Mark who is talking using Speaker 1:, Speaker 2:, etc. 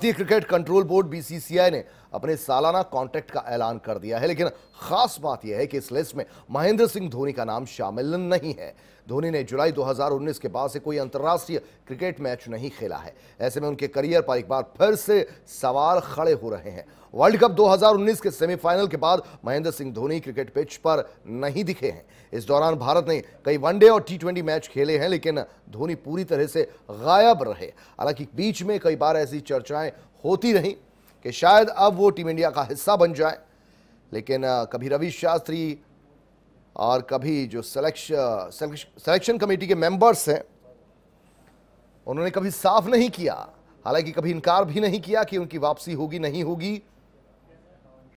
Speaker 1: भारतीय cricket control board BCCI ने अपने सालाना कॉन्ट्रैक्ट का ऐलान कर दिया है लेकिन खास बात यह है कि इस लिस्ट में महेंद्र सिंह धोनी का नाम शामिल नहीं है धोनी ने जुलाई 2019 के बाद से कोई अंतर्राष्ट्रीय क्रिकेट मैच नहीं खेला है ऐसे में उनके करियर पर एक बार फिर से सवाल खड़े हो रहे हैं वर्ल्ड कप 2019 के सेमीफाइनल के बाद महेंद्र सिंह धोनी क्रिकेट पिच पर नहीं दिखे हैं इस दौरान भारत ने कई वनडे और टी मैच खेले हैं लेकिन धोनी पूरी तरह से गायब रहे हालांकि बीच में कई बार ऐसी चर्चाएं चर्चाएं होती रहीं कि शायद अब वो टीम इंडिया का हिस्सा बन जाए लेकिन कभी रवि शास्त्री और कभी जो सिलेक्शन सिलेक्शन कमेटी के मेंबर्स हैं उन्होंने कभी साफ नहीं किया हालांकि कभी इनकार भी नहीं किया कि उनकी वापसी होगी नहीं होगी